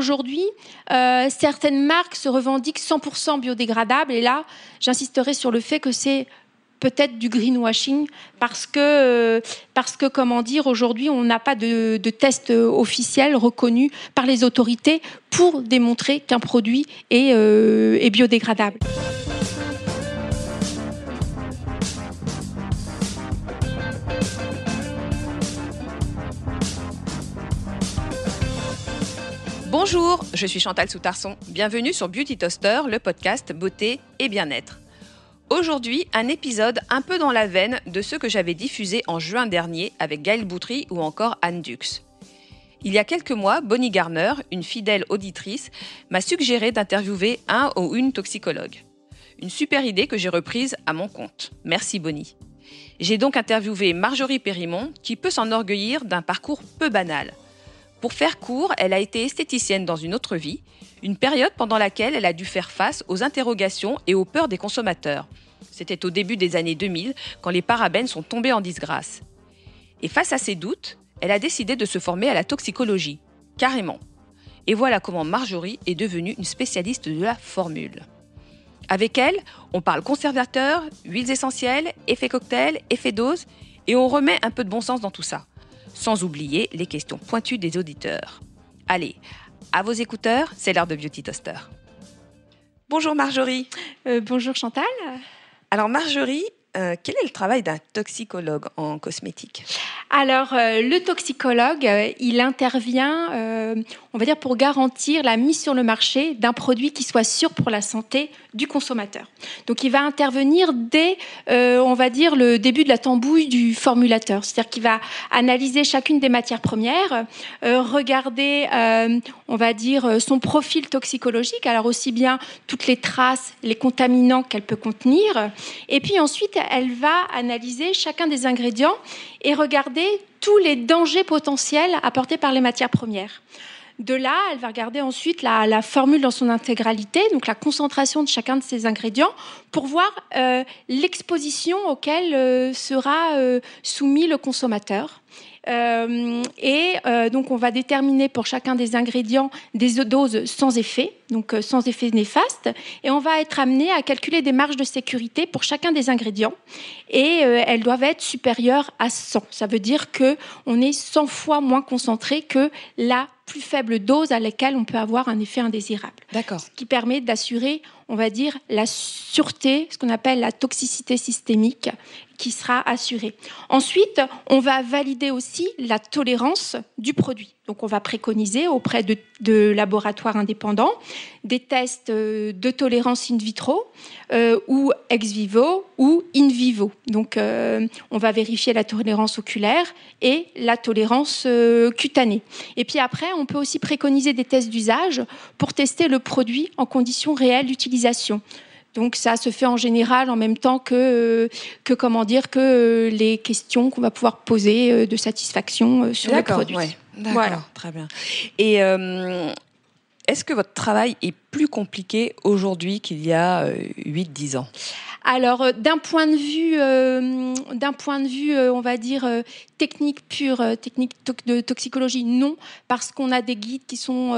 Aujourd'hui, euh, certaines marques se revendiquent 100% biodégradables et là, j'insisterai sur le fait que c'est peut-être du greenwashing parce que, euh, parce que comment dire, aujourd'hui, on n'a pas de, test officiel reconnu par les autorités pour démontrer qu'un produit est, euh, est biodégradable. Bonjour, je suis Chantal Soutarson. Bienvenue sur Beauty Toaster, le podcast beauté et bien-être. Aujourd'hui, un épisode un peu dans la veine de ceux que j'avais diffusés en juin dernier avec Gaël Boutry ou encore Anne Dux. Il y a quelques mois, Bonnie Garner, une fidèle auditrice, m'a suggéré d'interviewer un ou une toxicologue. Une super idée que j'ai reprise à mon compte. Merci Bonnie. J'ai donc interviewé Marjorie Périmont, qui peut s'enorgueillir d'un parcours peu banal – pour faire court, elle a été esthéticienne dans une autre vie, une période pendant laquelle elle a dû faire face aux interrogations et aux peurs des consommateurs. C'était au début des années 2000, quand les parabènes sont tombés en disgrâce. Et face à ces doutes, elle a décidé de se former à la toxicologie, carrément. Et voilà comment Marjorie est devenue une spécialiste de la formule. Avec elle, on parle conservateur, huiles essentielles, effet cocktail, effet dose, et on remet un peu de bon sens dans tout ça sans oublier les questions pointues des auditeurs. Allez, à vos écouteurs, c'est l'heure de Beauty Toaster. Bonjour Marjorie. Euh, bonjour Chantal. Alors Marjorie, euh, quel est le travail d'un toxicologue en cosmétique Alors, euh, le toxicologue, il intervient on va dire, pour garantir la mise sur le marché d'un produit qui soit sûr pour la santé du consommateur. Donc il va intervenir dès, euh, on va dire, le début de la tambouille du formulateur, c'est-à-dire qu'il va analyser chacune des matières premières, euh, regarder, euh, on va dire, son profil toxicologique, alors aussi bien toutes les traces, les contaminants qu'elle peut contenir, et puis ensuite elle va analyser chacun des ingrédients et regarder tous les dangers potentiels apportés par les matières premières. De là, elle va regarder ensuite la, formule dans son intégralité, donc la concentration de chacun de ces ingrédients, pour voir euh, l'exposition auquel euh, sera euh, soumis le consommateur. et donc, on va déterminer pour chacun des ingrédients des doses sans effet, donc sans effet néfaste. Et on va être amené à calculer des marges de sécurité pour chacun des ingrédients. Et elles doivent être supérieures à 100. Ça veut dire que on est 100 fois moins concentré que la plus faible dose à laquelle on peut avoir un effet indésirable. Ce qui permet d'assurer, on va dire, la sûreté, ce qu'on appelle la toxicité systémique, qui sera assurée. Ensuite, on va valider aussi la tolérance du produit. Donc on va préconiser auprès de, laboratoires indépendants des tests euh, de tolérance in vitro euh, ou ex vivo ou in vivo. Donc euh, on va vérifier la tolérance oculaire et la tolérance cutanée. Et puis après, on peut aussi préconiser des tests d'usage pour tester le produit en conditions réelles d'utilisation. Donc ça se fait en général en même temps que, que comment dire que les questions qu'on va pouvoir poser de satisfaction sur le produit voilà. très bien. Et euh, est-ce que votre travail est plus compliqué aujourd'hui qu'il y a 8-10 euh, ans alors, euh, d'un point de vue, d'un point de vue, on va dire technique pure, technique de toxicologie, non, parce qu'on a des guides qui sont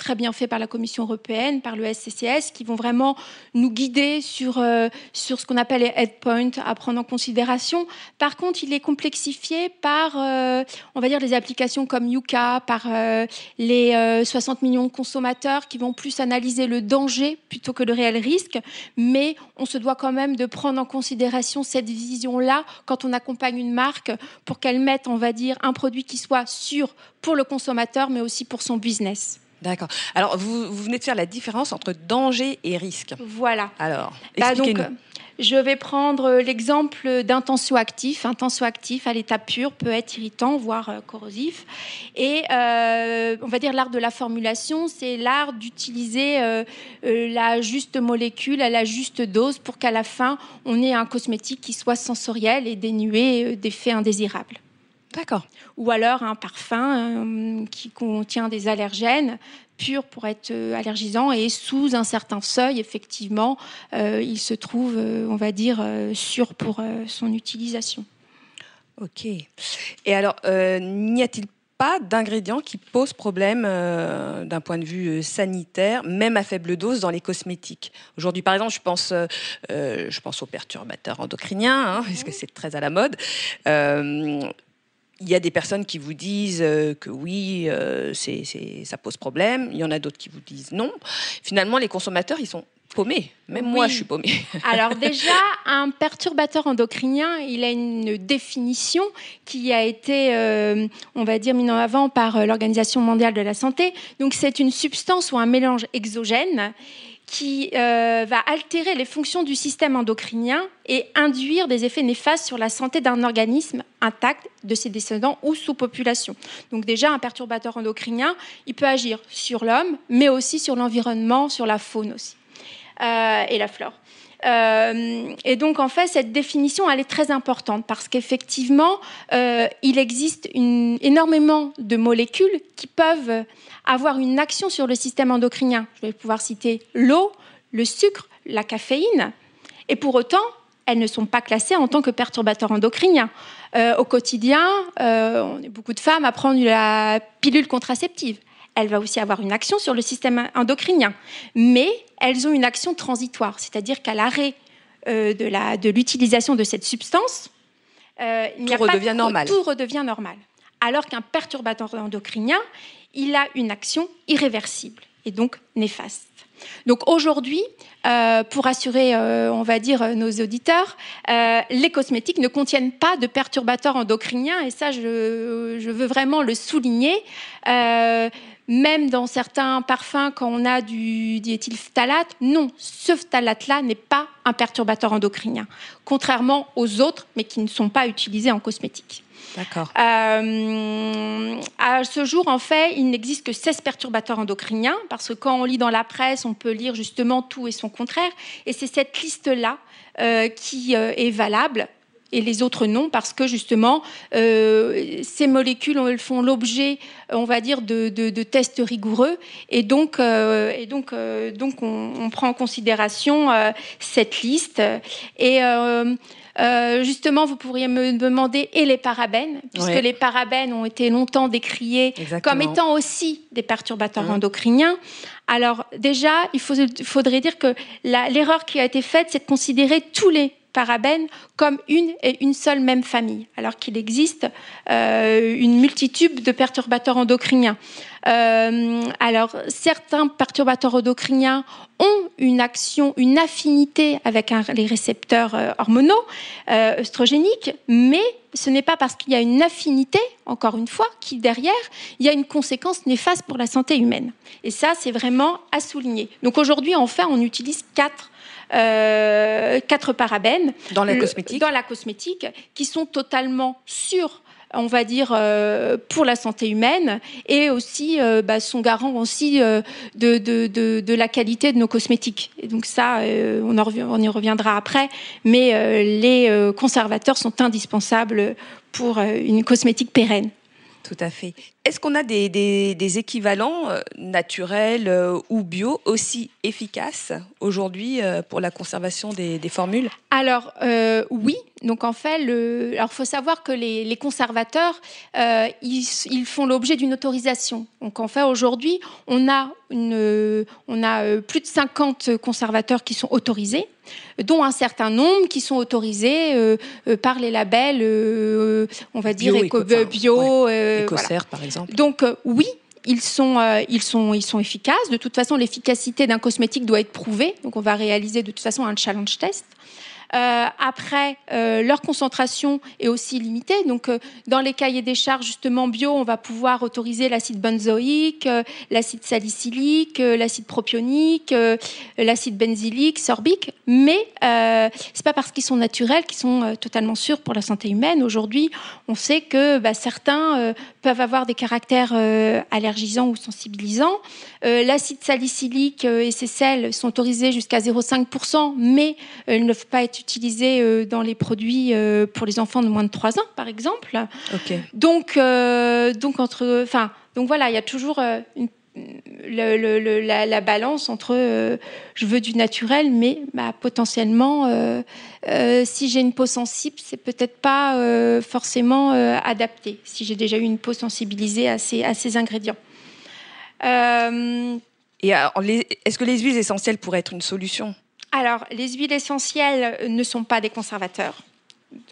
très bien fait par la Commission européenne, par le SCCS, qui vont vraiment nous guider sur, euh, sur ce qu'on appelle les headpoints à prendre en considération. Par contre, il est complexifié par, euh, on va dire, les applications comme Yuka, par euh, les 60 millions de consommateurs qui vont plus analyser le danger plutôt que le réel risque. Mais on se doit quand même de prendre en considération cette vision-là quand on accompagne une marque pour qu'elle mette, on va dire, un produit qui soit sûr pour le consommateur, mais aussi pour son business. D'accord. Alors, vous, venez de faire la différence entre danger et risque. Voilà. Alors, bah, expliquez je vais prendre euh, l'exemple d'un tensioactif. Un tensioactif à l'état pur peut être irritant, voire euh, corrosif. Et euh, on va dire l'art de la formulation, c'est l'art d'utiliser la juste molécule à la juste dose pour qu'à la fin, on ait un cosmétique qui soit sensoriel et dénué d'effets indésirables. D'accord. Ou alors un parfum euh, qui contient des allergènes purs pour être euh, allergisant et sous un certain seuil, effectivement, euh, il se trouve, on va dire, sûr pour son utilisation. Ok. Et alors, n'y a-t-il pas d'ingrédients qui posent problème d'un point de vue sanitaire, même à faible dose dans les cosmétiques. Aujourd'hui, par exemple, je pense, je pense aux perturbateurs endocriniens, hein, parce que mhm. c'est très à la mode il y a des personnes qui vous disent euh, que oui, euh, c'est, ça pose problème. Il y en a d'autres qui vous disent non. Finalement, les consommateurs, ils sont paumés. Même moi, je suis paumée. Alors déjà, un perturbateur endocrinien, il a une définition qui a été, euh, on va dire, mise en avant par l'Organisation mondiale de la santé. Donc c'est une substance ou un mélange exogène qui euh, va altérer les fonctions du système endocrinien et induire des effets néfastes sur la santé d'un organisme intact, de ses descendants ou sous-population. Donc déjà, un perturbateur endocrinien, il peut agir sur l'homme, mais aussi sur l'environnement, sur la faune aussi, euh, et la flore. Euh, et donc, en fait, cette définition, elle est très importante parce qu'effectivement, il existe une, énormément de molécules qui peuvent avoir une action sur le système endocrinien. Je vais pouvoir citer l'eau, le sucre, la caféine. Et pour autant, elles ne sont pas classées en tant que perturbateurs endocriniens. Euh, au quotidien, euh, on est beaucoup de femmes à prendre la pilule contraceptive. Elle va aussi avoir une action sur le système endocrinien, mais elles ont une action transitoire, c'est-à-dire qu'à l'arrêt euh, de l'utilisation la, de, de cette substance, tout redevient normal. Alors qu'un perturbateur endocrinien, il a une action irréversible et donc néfaste. Donc aujourd'hui, euh, pour assurer, euh, on va dire, nos auditeurs, euh, les cosmétiques ne contiennent pas de perturbateurs endocriniens, et ça, je, veux vraiment le souligner. même dans certains parfums, quand on a du diéthylphtalate, non, ce phthalate là n'est pas un perturbateur endocrinien, contrairement aux autres, mais qui ne sont pas utilisés en cosmétique. D'accord. Euh, à ce jour, en fait, il n'existe que 16 perturbateurs endocriniens, parce que quand on lit dans la presse, on peut lire justement tout et son contraire. Et c'est cette liste-là euh, qui euh, est valable et les autres non, parce que justement, ces molécules elles font l'objet, on va dire, de, tests rigoureux. Et donc, et donc, donc on, on, prend en considération cette liste. Et euh, justement, vous pourriez me demander et les parabènes, puisque les parabènes ont été longtemps décriés comme étant aussi des perturbateurs hein. endocriniens. Alors déjà, il faudrait dire que l'erreur qui a été faite, c'est de considérer tous les parabènes comme une et une seule même famille, alors qu'il existe euh, une multitude de perturbateurs endocriniens. Euh, alors, certains perturbateurs endocriniens ont une action, une affinité avec les récepteurs euh, hormonaux, euh, mais ce n'est pas parce qu'il y a une affinité, encore une fois, qu'il derrière, il y a une conséquence néfaste pour la santé humaine. Et ça, c'est vraiment à souligner. Donc aujourd'hui, enfin, on utilise quatre euh, quatre parabènes dans la, euh, cosmétique. dans la cosmétique qui sont totalement sûrs on va dire, euh, pour la santé humaine et aussi bah, sont garant aussi de, de, de, de, la qualité de nos cosmétiques. Et donc ça, on, en on, y reviendra après, mais les conservateurs sont indispensables pour une cosmétique pérenne. Tout à fait. Est-ce qu'on a des, équivalents euh, naturels euh, ou bio aussi efficaces aujourd'hui euh, pour la conservation des, formules Alors oui, donc en fait, le... alors faut savoir que les, conservateurs, ils, font l'objet d'une autorisation. Donc en fait, aujourd'hui, on a une, on a plus de 50 conservateurs qui sont autorisés, dont un certain nombre qui sont autorisés par les labels, on va dire bio, éco, donc euh, oui, ils sont, euh, ils, sont, ils sont efficaces. De toute façon, l'efficacité d'un cosmétique doit être prouvée. Donc, on va réaliser de toute façon un challenge test. Euh, après, leur concentration est aussi limitée. Donc, dans les cahiers des charges, justement, bio, on va pouvoir autoriser l'acide benzoïque, l'acide salicylique, l'acide propionique, l'acide benzylique, sorbique. Mais c'est pas parce qu'ils sont naturels qu'ils sont totalement sûrs pour la santé humaine. Aujourd'hui, on sait que bah, certains peuvent avoir des caractères euh, allergisants ou sensibilisants. Euh, l'acide salicylique euh, et ses sels sont autorisés jusqu'à 0,5%, mais ils ne peuvent pas être utilisés dans les produits pour les enfants de moins de 3 ans, par exemple. Donc, donc, entre, donc voilà, il y a toujours une le, la, balance entre euh, je veux du naturel, mais bah, potentiellement, euh, euh, si j'ai une peau sensible, c'est peut-être pas forcément adapté, si j'ai déjà eu une peau sensibilisée à ces, ingrédients. Et est-ce que les huiles essentielles pourraient être une solution Alors, les huiles essentielles ne sont pas des conservateurs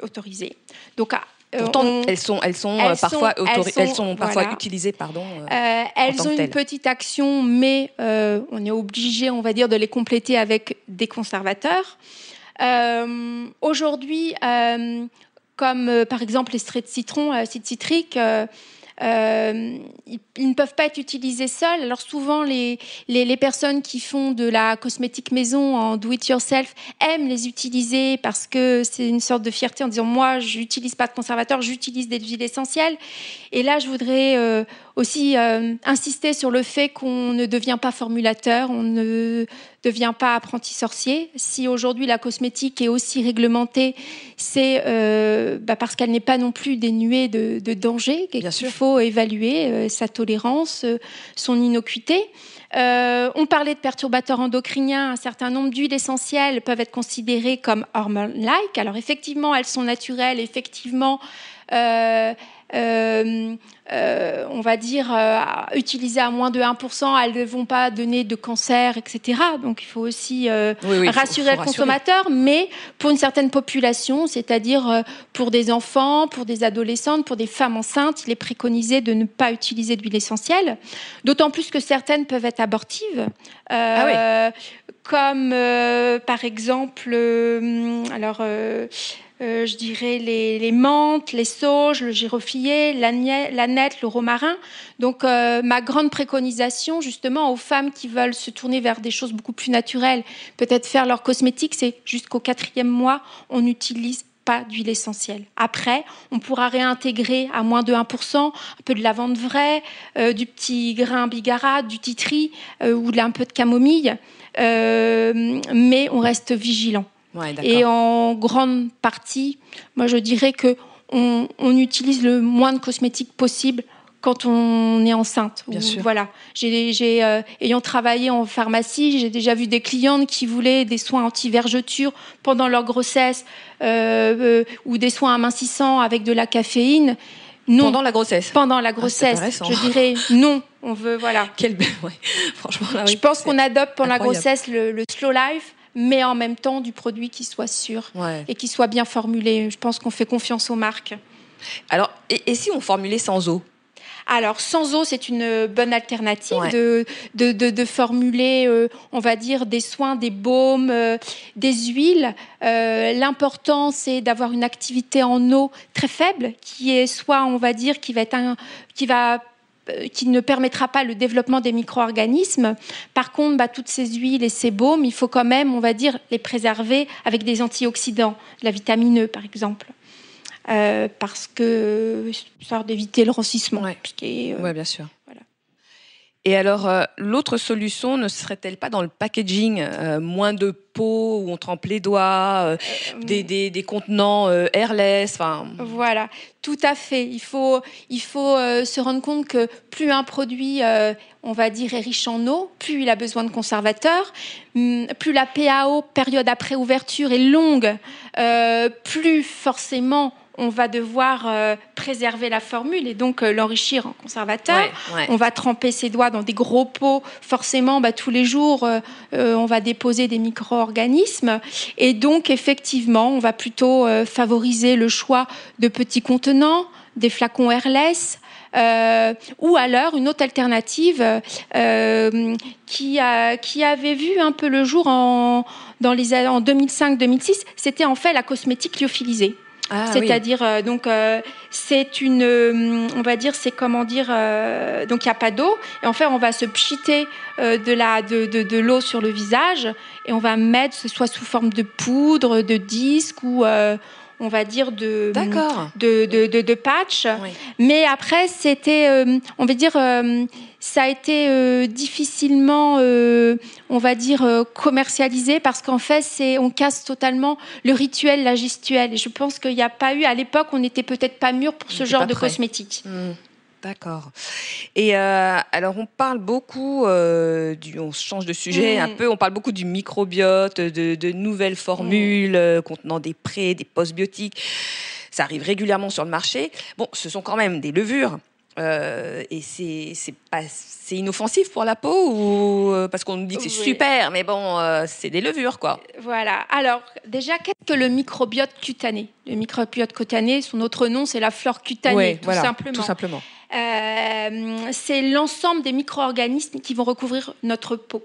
autorisés. Donc, euh, elles sont, elles sont euh, parfois, sont, elles sont, parfois utilisées. Pardon, euh, elles ont une petite action, mais on est obligé, on va dire, de les compléter avec des conservateurs. Aujourd'hui, comme par exemple les traits de citron, acide citrique, euh, ils, ne peuvent pas être utilisés seuls. Alors souvent, les, les, les, personnes qui font de la cosmétique maison en do-it-yourself aiment les utiliser parce que c'est une sorte de fierté en disant moi, je n'utilise pas de conservateur, j'utilise des huiles essentielles. Et là, je voudrais euh, aussi euh, insister sur le fait qu'on ne devient pas formulateur, on ne devient pas apprenti sorcier. Si aujourd'hui la cosmétique est aussi réglementée, c'est euh, bah, parce qu'elle n'est pas non plus dénuée de, de dangers, Il faut évaluer euh, sa tolérance, son innocuité. on parlait de perturbateurs endocriniens, un certain nombre d'huiles essentielles peuvent être considérées comme hormone-like. Alors effectivement, elles sont naturelles, effectivement... Euh, on va dire, euh, utilisées à moins de 1%, elles ne vont pas donner de cancer, etc. Donc il faut aussi euh, rassurer le consommateur, mais pour une certaine population, c'est-à-dire pour des enfants, pour des adolescentes, pour des femmes enceintes, il est préconisé de ne pas utiliser d'huile essentielle, d'autant plus que certaines peuvent être abortives. Ah comme par exemple, alors. je dirais les, menthes, les sauges, le girofillet, l'aneth, le romarin. Donc euh, ma grande préconisation justement aux femmes qui veulent se tourner vers des choses beaucoup plus naturelles, peut-être faire leur cosmétique, c'est jusqu'au quatrième mois, on n'utilise pas d'huile essentielle. Après, on pourra réintégrer à moins de 1% un peu de lavande vraie, euh, du petit grain bigarade, du titri euh, ou de, un peu de camomille, mais on reste vigilant. et en grande partie, moi je dirais que on, utilise le moins de cosmétiques possible quand on est enceinte. Bien sûr. Voilà. J'ai, euh, ayant travaillé en pharmacie, j'ai déjà vu des clientes qui voulaient des soins anti-vergetures pendant leur grossesse euh, euh, ou des soins amincissants avec de la caféine. Non. Pendant la grossesse. Pendant la ah, grossesse, je dirais non. On veut voilà. Quel ouais. Franchement, je pense qu'on adopte pendant la grossesse le slow life mais en même temps du produit qui soit sûr et qui soit bien formulé. Je pense qu'on fait confiance aux marques. Alors, et, si on formulait sans eau alors, sans eau, c'est une bonne alternative de, de, formuler, euh, on va dire, des soins, des baumes, euh, des huiles. Euh, l'important, c'est d'avoir une activité en eau très faible, qui est soit, on va dire, qui va être un, qui va euh, qui ne permettra pas le développement des micro-organismes. Par contre, bah, toutes ces huiles et ces baumes, il faut quand même, on va dire, les préserver avec des antioxydants, la vitamine E par exemple. Euh, parce que, histoire d'éviter le rancissement. Oui, euh, ouais, bien sûr. Et alors, euh, l'autre solution ne serait-elle pas dans le packaging euh, Moins de pots où on trempe les doigts, euh, des, contenants airless Voilà, tout à fait. Il faut, il faut se rendre compte que plus un produit, on va dire, est riche en eau, plus il a besoin de conservateurs, hum, plus la PAO, période après ouverture, est longue, plus forcément on va devoir euh, préserver la formule et donc euh, l'enrichir en conservateur. On va tremper ses doigts dans des gros pots. Forcément, bah, tous les jours, euh, on va déposer des micro-organismes. Et donc, effectivement, on va plutôt favoriser le choix de petits contenants, des flacons airless. ou alors une autre alternative qui, avait vu un peu le jour en 2005-2006, c'était en fait la cosmétique lyophilisée. Ah, C'est-à-dire euh, donc euh, c'est une euh, on va dire c'est comment dire donc il n'y a pas d'eau et en fait on va se pchiter de la de l'eau sur le visage et on va mettre ce soit sous forme de poudre de disque ou on va dire, de, patch. Mais après, c'était, euh, on va dire, euh, ça a été euh, difficilement, on va dire, commercialisé parce qu'en fait, c'est, on casse totalement le rituel, la gestuelle. Et je pense qu'il n'y a pas eu, à l'époque, on n'était peut-être pas mûr pour ce genre de cosmétique. Mmh. D'accord. Et euh, alors, on parle beaucoup, euh, du, on change de sujet un mm. peu, on parle beaucoup du microbiote, de, nouvelles formules mm. euh, contenant des prêts, des postbiotiques. Ça arrive régulièrement sur le marché. Bon, ce sont quand même des levures. Euh, et c'est c'est inoffensif pour la peau ou euh, parce qu'on nous dit que c'est super, mais bon, euh, c'est des levures quoi. Voilà. Alors déjà, qu'est-ce que le microbiote cutané Le microbiote cutané, son autre nom, c'est la flore cutanée, oui, tout, voilà, simplement. tout simplement. c'est l'ensemble des micro-organismes qui vont recouvrir notre peau.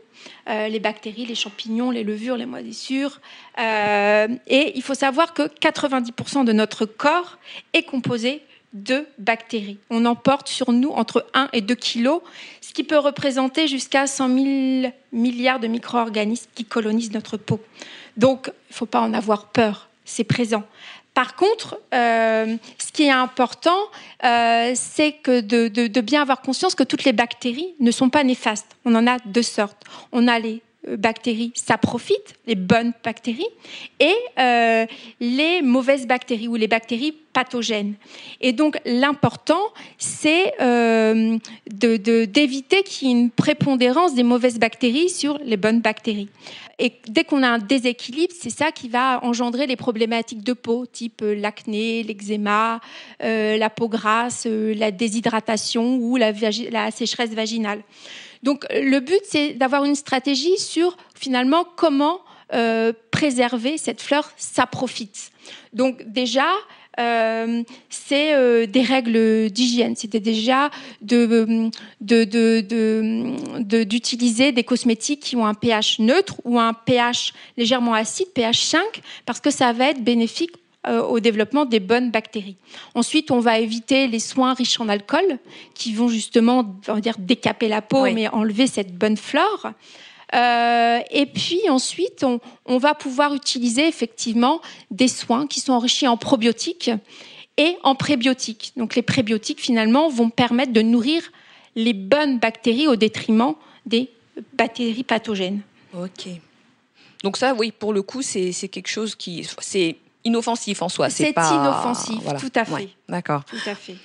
les bactéries, les champignons, les levures, les moisissures. et il faut savoir que 90% de notre corps est composé de bactéries. On en porte sur nous entre 1 et 2 kilos, ce qui peut représenter jusqu'à 100 000 milliards de micro-organismes qui colonisent notre peau. Donc, il ne faut pas en avoir peur, c'est présent. Par contre, euh, ce qui est important, euh, c'est que de bien avoir conscience que toutes les bactéries ne sont pas néfastes. On en a deux sortes. On a les euh, bactéries, ça profite, les bonnes bactéries, et euh, les mauvaises bactéries ou les bactéries pathogènes. Et donc l'important, c'est euh, d'éviter qu'il y ait une prépondérance des mauvaises bactéries sur les bonnes bactéries. Et dès qu'on a un déséquilibre, c'est ça qui va engendrer les problématiques de peau, type l'acné, l'eczéma, la peau grasse, la déshydratation ou la sécheresse vaginale. Donc le but, c'est d'avoir une stratégie sur finalement comment euh, préserver cette fleur, ça profite. Donc déjà, euh, c'est euh, des règles d'hygiène. C'était déjà d'utiliser de, de, des cosmétiques qui ont un pH neutre ou un pH légèrement acide, pH 5, parce que ça va être bénéfique euh, au développement des bonnes bactéries. Ensuite, on va éviter les soins riches en alcool qui vont justement dire décaper la peau mais enlever cette bonne flore. Euh, et puis ensuite, on, va pouvoir utiliser effectivement des soins qui sont enrichis en probiotiques et en prébiotiques. Donc les prébiotiques finalement vont permettre de nourrir les bonnes bactéries au détriment des bactéries pathogènes. Ok. Donc ça, oui, pour le coup, c'est quelque chose qui inoffensif en soi. C'est pas... inoffensif, tout à fait. D'accord. Tout à fait.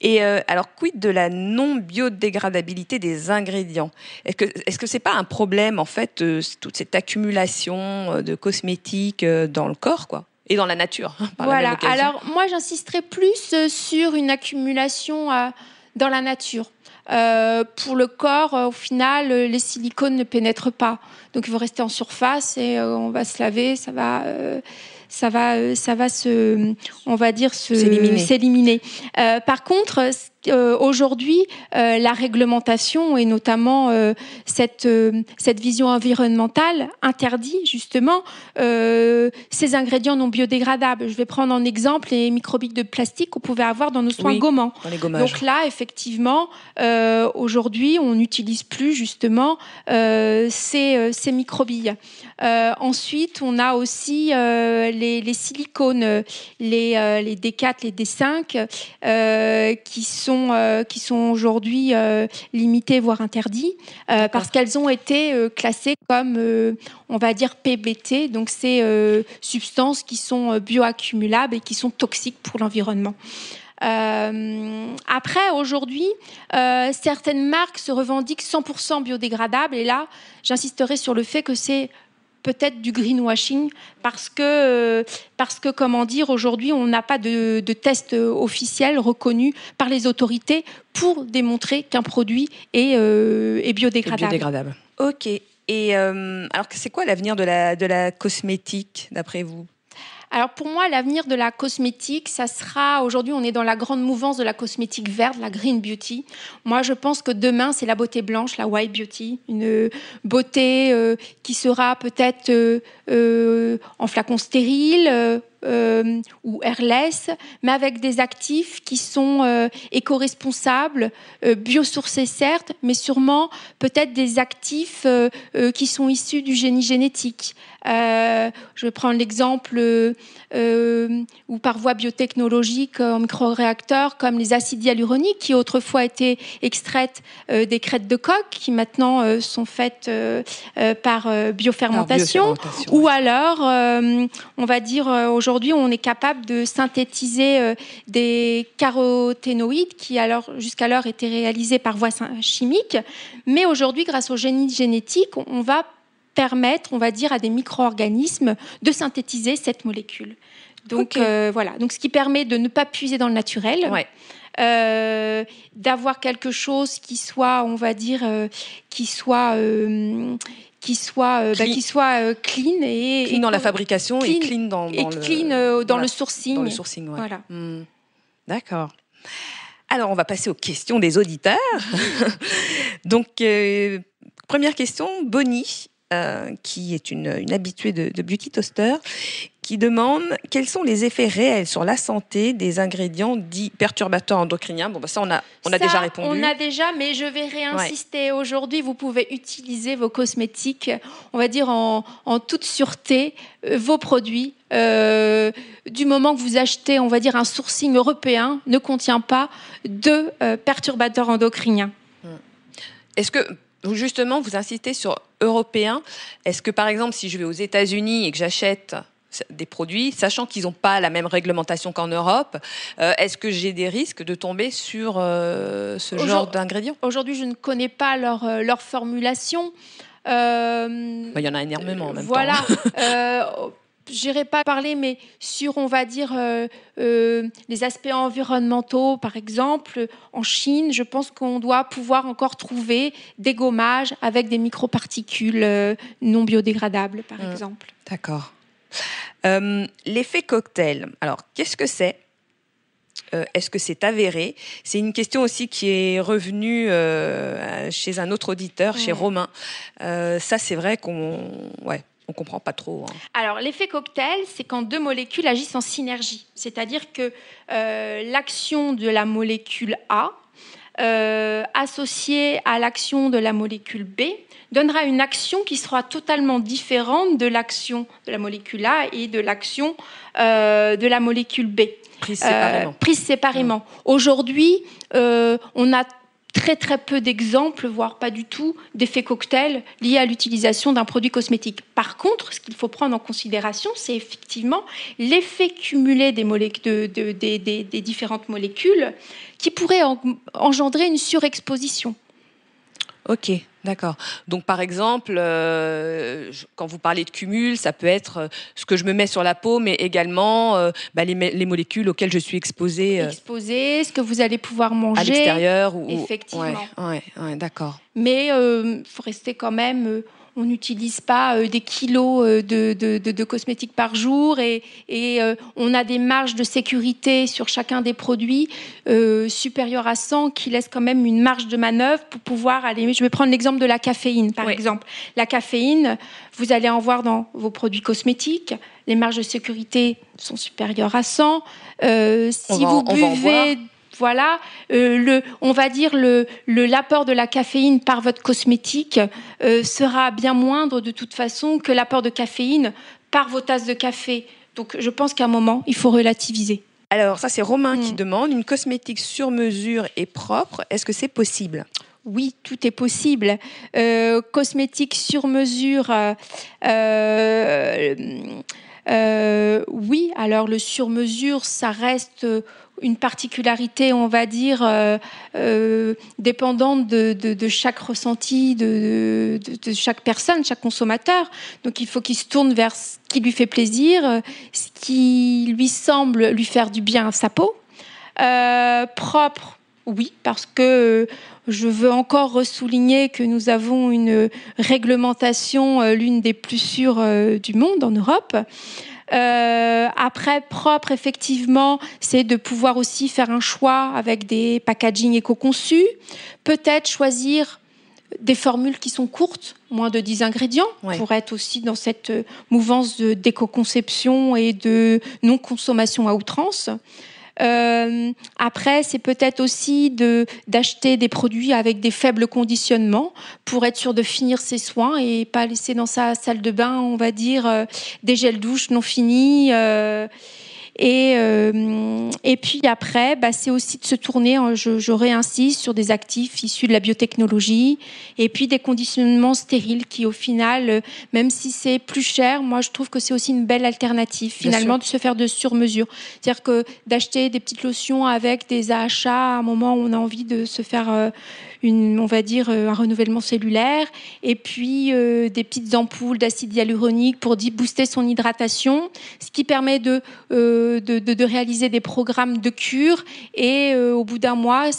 Et euh, alors, quid de la non biodégradabilité des ingrédients Est-ce que est-ce que c'est pas un problème en fait euh, toute cette accumulation euh, de cosmétiques dans le corps, quoi et dans la nature. Hein, voilà. alors moi, j'insisterai plus sur une accumulation dans la nature. pour le corps, au final, les silicones ne pénètrent pas. Donc, il faut rester en surface et on va se laver, ça va ça va, euh, ça va se, on va dire, s'éliminer. Euh, par contre, euh, aujourd'hui, la réglementation et notamment cette, cette vision environnementale interdit justement ces ingrédients non biodégradables. Je vais prendre en exemple les microbilles de plastique qu'on pouvait avoir dans nos soins gommants. Donc là, effectivement, aujourd'hui, on n'utilise plus justement ces, ces microbilles. ensuite, on a aussi les les, silicones, les, D4, euh, les D5, euh, qui sont, euh, qui sont aujourd'hui limités, voire interdits, parce qu'elles ont été classées comme, on va dire, PBT, donc ces substances qui sont bioaccumulables et qui sont toxiques pour l'environnement. après, aujourd'hui, certaines marques se revendiquent 100% biodégradables. Et là, j'insisterai sur le fait que c'est peut-être du greenwashing parce que, euh, parce que comment dire, aujourd'hui, on n'a pas de, test officiel reconnu par les autorités pour démontrer qu'un produit est, euh, biodégradable. biodégradable. Ok. Et euh, alors, c'est quoi l'avenir de la, de la cosmétique, d'après vous alors pour moi, l'avenir de la cosmétique, ça sera aujourd'hui, on est dans la grande mouvance de la cosmétique verte, la green beauty. Moi, je pense que demain, c'est la beauté blanche, la white beauty, une euh, beauté euh, qui sera peut-être euh, en flacon stérile euh, ou airless, mais avec des actifs qui sont euh, écoresponsables éco-responsables, euh, biosourcés certes, mais sûrement peut-être des actifs qui sont issus du génie génétique. je vais prendre l'exemple ou par voie biotechnologique en micro réacteurs comme les acides hyaluroniques qui autrefois étaient extraites des crêtes de coque, qui maintenant sont faites par biofermentation, biofermentation, ou alors, on va dire aujourd'hui, Aujourd'hui, on est capable de synthétiser euh, des caroténoïdes qui alors jusqu'alors étaient réalisés par voie chimique, mais aujourd'hui, grâce au génie génétique, on va permettre, on va dire, à des micro-organismes de synthétiser cette molécule. Donc euh, voilà, donc ce qui permet de ne pas puiser dans le naturel. Ouais. Euh, d'avoir quelque chose qui soit, on va dire, euh, qui soit, qui soit, bah, clean. qui soit clean et clean dans la fabrication clean, et clean dans, dans et clean, dans, le sourcing. Dans le sourcing, voilà. Hmm. D'accord. Alors, on va passer aux questions des auditeurs. Donc, première question, Bonnie, qui est une, habituée de, de Beauty Toaster, qui demande quels sont les effets réels sur la santé des ingrédients dits perturbateurs endocriniens. Bon, bah, ça, on a, on a déjà répondu. On a déjà, mais je vais réinsister. Aujourd'hui, vous pouvez utiliser vos cosmétiques, on va dire en, en toute sûreté, euh, vos produits. Euh, du moment que vous achetez, on va dire, un sourcing européen, ne contient pas de euh, perturbateurs endocriniens. Hmm. Est-ce que justement, vous insistez sur européen. Est-ce que, par exemple, si je vais aux États-Unis et que j'achète des produits, sachant qu'ils n'ont pas la même réglementation qu'en Europe, euh, est-ce que j'ai des risques de tomber sur euh, ce genre d'ingrédients Aujourd'hui, je ne connais pas leur, euh, formulation. Bah, il y en a énormément en même voilà, temps. Voilà. j'irai pas parler, mais sur, on va dire, les aspects environnementaux, par exemple, en Chine, je pense qu'on doit pouvoir encore trouver des gommages avec des microparticules non biodégradables, par mm. exemple. D'accord. Euh, l'effet cocktail. Alors, qu'est-ce que c'est euh, Est-ce que c'est avéré C'est une question aussi qui est revenue euh, chez un autre auditeur, chez Romain. ça, c'est vrai qu'on. Ouais on comprend pas trop. Hein. Alors l'effet cocktail, c'est quand deux molécules agissent en synergie, c'est-à-dire que l'action de la molécule A associé euh, associée à l'action de la molécule B donnera une action qui sera totalement différente de l'action de la molécule A et de l'action euh, de la molécule B. Prise euh, séparément. Aujourd'hui, on a très très peu d'exemples, voire pas du tout, d'effets cocktails liés à l'utilisation d'un produit cosmétique. Par contre, ce qu'il faut prendre en considération, c'est effectivement l'effet cumulé des, différentes molécules qui pourrait engendrer une surexposition. Ok. D'accord. Donc par exemple, euh, quand vous parlez de cumul, ça peut être euh, ce que je me mets sur la peau, mais également euh, bah, les, molécules auxquelles je suis exposée. Exposée, ce que vous allez pouvoir manger. À l'extérieur ou. Effectivement. Oui, ouais, d'accord. Mais il faut rester quand même on n'utilise pas euh, des kilos euh, de, cosmétiques par jour et, euh, on a des marges de sécurité sur chacun des produits euh, supérieures à 100 qui laissent quand même une marge de manœuvre pour pouvoir aller. Je vais prendre l'exemple de la caféine, par exemple. La caféine, vous allez en voir dans vos produits cosmétiques. Les marges de sécurité sont supérieures à 100. si vous buvez voilà, euh, on va dire le l'apport de la caféine par votre cosmétique euh, sera bien moindre de toute façon que l'apport de caféine par vos tasses de café. Donc je pense qu'à un moment, il faut relativiser. Alors ça, c'est Romain qui mm. demande, une cosmétique sur mesure et propre, est-ce que c'est possible oui, tout est possible. Euh, cosmétique sur mesure. oui, alors le sur mesure, ça reste une particularité, on va dire, euh, euh, dépendante de, chaque ressenti, de, chaque personne, chaque consommateur. Donc il faut qu'il se tourne vers ce qui lui fait plaisir, euh, ce qui lui semble lui faire du bien à sa peau. propre, oui, parce que je veux encore ressouligner que nous avons une réglementation, l'une des plus sûres du monde en Europe. Euh, après, propre, effectivement, c'est de pouvoir aussi faire un choix avec des packaging éco-conçus. Peut-être choisir des formules qui sont courtes, moins de 10 ingrédients, pour être aussi dans cette mouvance d'éco-conception et de non-consommation à outrance. Euh, après, c'est peut-être aussi de d'acheter des produits avec des faibles conditionnements pour être sûr de finir ses soins et pas laisser dans sa salle de bain, on va dire, euh, des gels douches non finis. Euh, et, euh, et puis après, bah, c'est aussi de se tourner, hein, je, je, réinsiste, sur des actifs issus de la biotechnologie et puis des conditionnements stériles qui, au final, euh, même si c'est plus cher, moi je trouve que c'est aussi une belle alternative finalement de se faire de sur-mesure. C'est-à-dire que d'acheter des petites lotions avec des achats à un moment où on a envie de se faire euh, on va dire, euh, un renouvellement cellulaire, et puis euh, des petites ampoules d'acide hyaluronique pour booster son hydratation, ce qui permet euh, de, de, réaliser des programmes de cure et au bout d'un mois,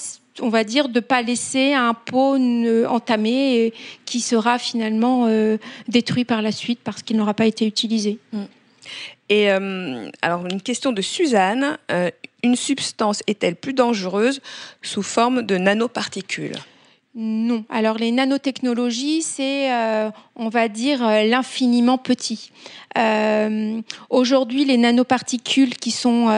on va dire, de ne pas laisser un pot entamé qui sera finalement détruit par la suite parce qu'il n'aura pas été utilisé. Mm. Et alors une question de Suzanne une substance est-elle plus dangereuse sous forme de nanoparticules non. Alors les nanotechnologies, c'est, euh, on va dire, euh, l'infiniment petit. Euh, aujourd'hui, les nanoparticules qui sont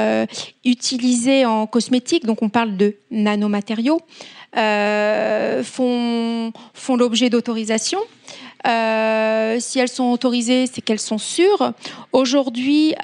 utilisées en cosmétique, donc on parle de nanomatériaux, font, font l'objet d'autorisation. si elles sont autorisées, c'est qu'elles sont sûres. Aujourd'hui,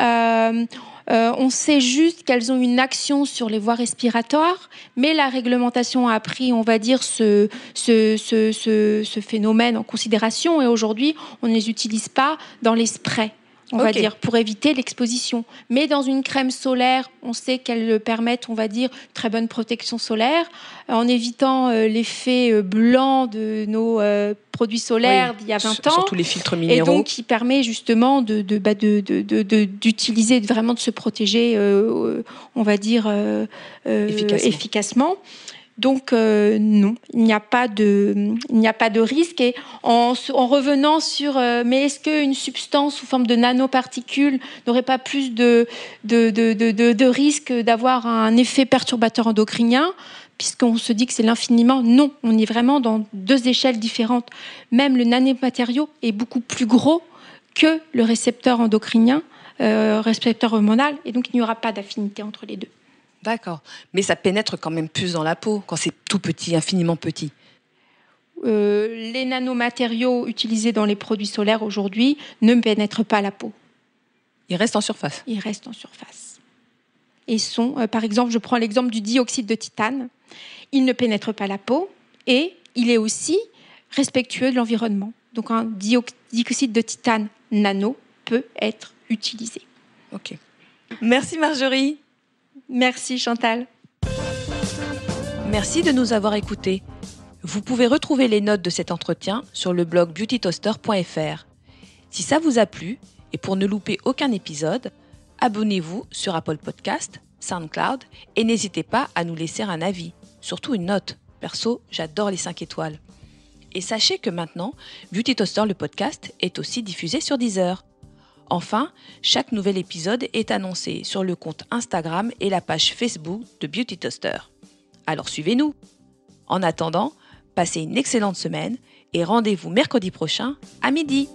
euh, on sait juste qu'elles ont une action sur les voies respiratoires, mais la réglementation a pris, on va dire, ce, ce phénomène en considération et aujourd'hui, on ne les utilise pas dans les sprays on va dire, pour éviter l'exposition. Mais dans une crème solaire, on sait qu'elle permet, on va dire, très bonne protection solaire, en évitant euh, l'effet euh, blanc de nos euh, produits solaires d'il y a 20 ans. Surtout les filtres minéraux. Et donc, qui permet justement de, bah, d'utiliser, vraiment de se protéger, on va dire, efficacement. Donc euh, non, il n'y a pas de, il n'y a pas de risque. Et en, revenant sur, euh, mais est-ce qu'une substance sous forme de nanoparticules n'aurait pas plus de de, risque d'avoir un effet perturbateur endocrinien puisqu'on se dit que c'est l'infiniment. Non, on est vraiment dans deux échelles différentes. Même le nanomatériau est beaucoup plus gros que le récepteur endocrinien, euh, récepteur hormonal, et donc il n'y aura pas d'affinité entre les deux. D'accord. Mais ça pénètre quand même plus dans la peau quand c'est tout petit, infiniment petit. Euh, les nanomatériaux utilisés dans les produits solaires aujourd'hui ne pénètrent pas la peau. Ils restent en surface. Ils restent en surface. Et sont, euh, par exemple, je prends l'exemple du dioxyde de titane. Il ne pénètre pas la peau et il est aussi respectueux de l'environnement. Donc un dioxyde de titane nano peut être utilisé. Ok. Merci Marjorie. Merci Chantal. Merci de nous avoir écoutés. Vous pouvez retrouver les notes de cet entretien sur le blog beautytoaster.fr. Si ça vous a plu, et pour ne louper aucun épisode, abonnez-vous sur Apple Podcast, SoundCloud, et n'hésitez pas à nous laisser un avis, surtout une note. Perso, j'adore les 5 étoiles. Et sachez que maintenant, Beauty Toaster, le podcast, est aussi diffusé sur Deezer. Enfin, chaque nouvel épisode est annoncé sur le compte Instagram et la page Facebook de Beauty Toaster. Alors suivez-nous. En attendant, passez une excellente semaine et rendez-vous mercredi prochain à midi.